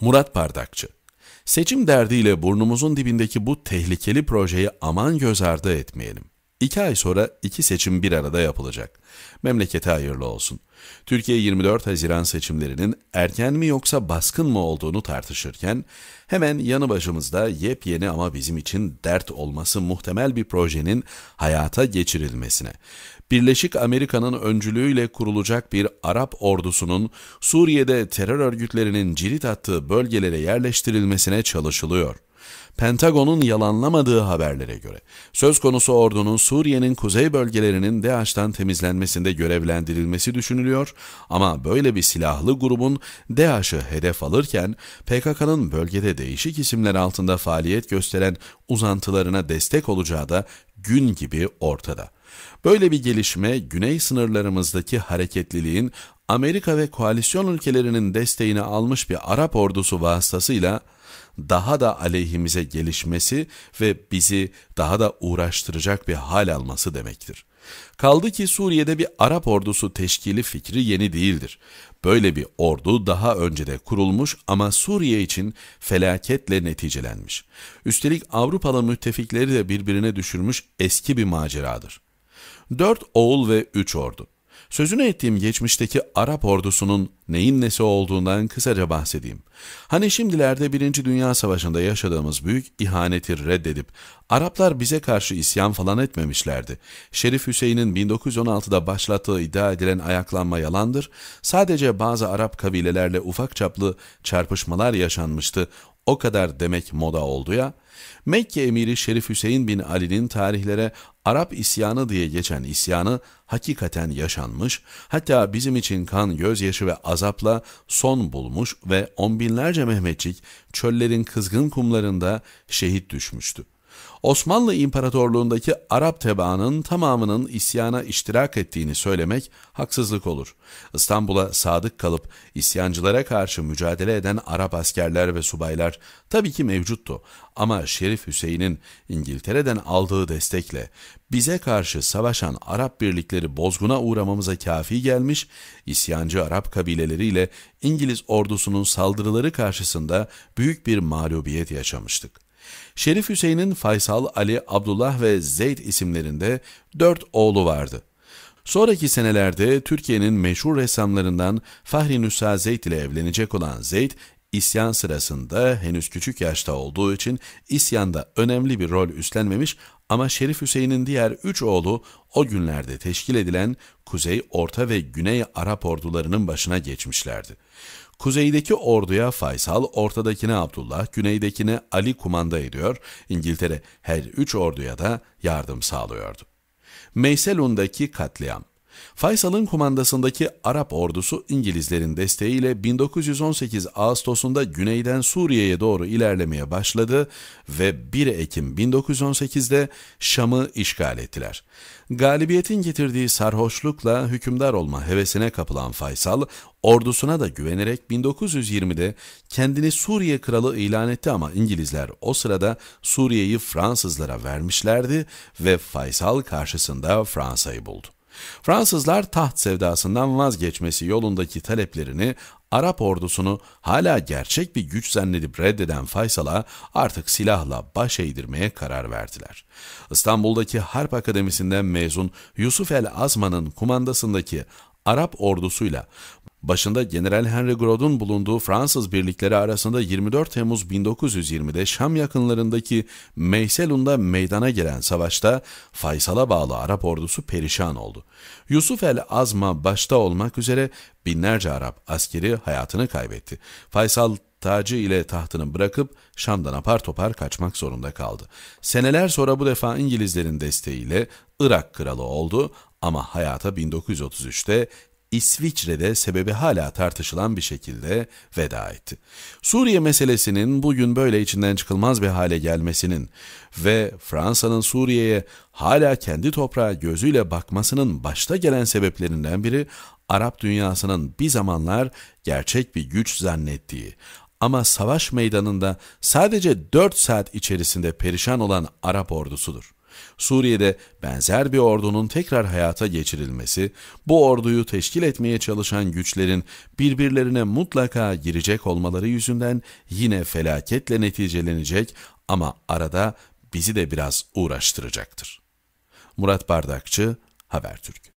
Murat Bardakçı Seçim derdiyle burnumuzun dibindeki bu tehlikeli projeyi aman göz ardı etmeyelim. İki ay sonra iki seçim bir arada yapılacak. Memlekete hayırlı olsun. Türkiye 24 Haziran seçimlerinin erken mi yoksa baskın mı olduğunu tartışırken hemen yanı başımızda yepyeni ama bizim için dert olması muhtemel bir projenin hayata geçirilmesine, Birleşik Amerika'nın öncülüğüyle kurulacak bir Arap ordusunun Suriye'de terör örgütlerinin cirit attığı bölgelere yerleştirilmesine çalışılıyor. Pentagon'un yalanlamadığı haberlere göre, söz konusu ordunun Suriye'nin kuzey bölgelerinin DAEŞ'ten temizlenmesinde görevlendirilmesi düşünülüyor ama böyle bir silahlı grubun DAEŞ'ı hedef alırken PKK'nın bölgede değişik isimler altında faaliyet gösteren uzantılarına destek olacağı da gün gibi ortada. Böyle bir gelişme güney sınırlarımızdaki hareketliliğin Amerika ve koalisyon ülkelerinin desteğini almış bir Arap ordusu vasıtasıyla daha da aleyhimize gelişmesi ve bizi daha da uğraştıracak bir hal alması demektir. Kaldı ki Suriye'de bir Arap ordusu teşkili fikri yeni değildir. Böyle bir ordu daha önce de kurulmuş ama Suriye için felaketle neticelenmiş. Üstelik Avrupalı müttefikleri de birbirine düşürmüş eski bir maceradır. Dört oğul ve üç ordu. Sözünü ettiğim geçmişteki Arap ordusunun neyin nesi olduğundan kısaca bahsedeyim. Hani şimdilerde Birinci Dünya Savaşı'nda yaşadığımız büyük ihaneti reddedip Araplar bize karşı isyan falan etmemişlerdi. Şerif Hüseyin'in 1916'da başlattığı iddia edilen ayaklanma yalandır. Sadece bazı Arap kabilelerle ufak çaplı çarpışmalar yaşanmıştı o kadar demek moda oldu ya, Mekke emiri Şerif Hüseyin bin Ali'nin tarihlere Arap isyanı diye geçen isyanı hakikaten yaşanmış, hatta bizim için kan, gözyaşı ve azapla son bulmuş ve on binlerce Mehmetçik çöllerin kızgın kumlarında şehit düşmüştü. Osmanlı İmparatorluğundaki Arap tebaanın tamamının isyana iştirak ettiğini söylemek haksızlık olur. İstanbul'a sadık kalıp isyancılara karşı mücadele eden Arap askerler ve subaylar tabii ki mevcuttu ama Şerif Hüseyin'in İngiltere'den aldığı destekle bize karşı savaşan Arap birlikleri bozguna uğramamıza kafi gelmiş, isyancı Arap kabileleriyle İngiliz ordusunun saldırıları karşısında büyük bir mağlubiyet yaşamıştık. Şerif Hüseyin'in Faysal, Ali, Abdullah ve Zeyd isimlerinde dört oğlu vardı. Sonraki senelerde Türkiye'nin meşhur ressamlarından Fahri Nüsa Zeyd ile evlenecek olan Zeyd, isyan sırasında henüz küçük yaşta olduğu için isyanda önemli bir rol üstlenmemiş ama Şerif Hüseyin'in diğer üç oğlu o günlerde teşkil edilen Kuzey, Orta ve Güney Arap ordularının başına geçmişlerdi. Kuzeydeki orduya Faysal, ortadakine Abdullah, güneydekine Ali kumanda ediyor, İngiltere her üç orduya da yardım sağlıyordu. Meyselun'daki katliam Faysal'ın kumandasındaki Arap ordusu İngilizlerin desteğiyle 1918 Ağustos'unda güneyden Suriye'ye doğru ilerlemeye başladı ve 1 Ekim 1918'de Şam'ı işgal ettiler. Galibiyetin getirdiği sarhoşlukla hükümdar olma hevesine kapılan Faysal, ordusuna da güvenerek 1920'de kendini Suriye kralı ilan etti ama İngilizler o sırada Suriye'yi Fransızlara vermişlerdi ve Faysal karşısında Fransa'yı buldu. Fransızlar taht sevdasından vazgeçmesi yolundaki taleplerini Arap ordusunu hala gerçek bir güç zannedip reddeden Faysal'a artık silahla baş eğdirmeye karar verdiler. İstanbul'daki Harp Akademisi'nden mezun Yusuf el Azman'ın kumandasındaki Arap ordusuyla Başında General Henry Grode'un bulunduğu Fransız birlikleri arasında 24 Temmuz 1920'de Şam yakınlarındaki Meyselun'da meydana gelen savaşta Faysal'a bağlı Arap ordusu perişan oldu. Yusuf el-Azma başta olmak üzere binlerce Arap askeri hayatını kaybetti. Faysal tacı ile tahtını bırakıp Şam'dan apar topar kaçmak zorunda kaldı. Seneler sonra bu defa İngilizlerin desteğiyle Irak kralı oldu ama hayata 1933'te İsviçre'de sebebi hala tartışılan bir şekilde veda etti. Suriye meselesinin bugün böyle içinden çıkılmaz bir hale gelmesinin ve Fransa'nın Suriye'ye hala kendi toprağı gözüyle bakmasının başta gelen sebeplerinden biri Arap dünyasının bir zamanlar gerçek bir güç zannettiği ama savaş meydanında sadece 4 saat içerisinde perişan olan Arap ordusudur. Suriye'de benzer bir ordunun tekrar hayata geçirilmesi, bu orduyu teşkil etmeye çalışan güçlerin birbirlerine mutlaka girecek olmaları yüzünden yine felaketle neticelenecek ama arada bizi de biraz uğraştıracaktır. Murat Bardakçı, Habertürk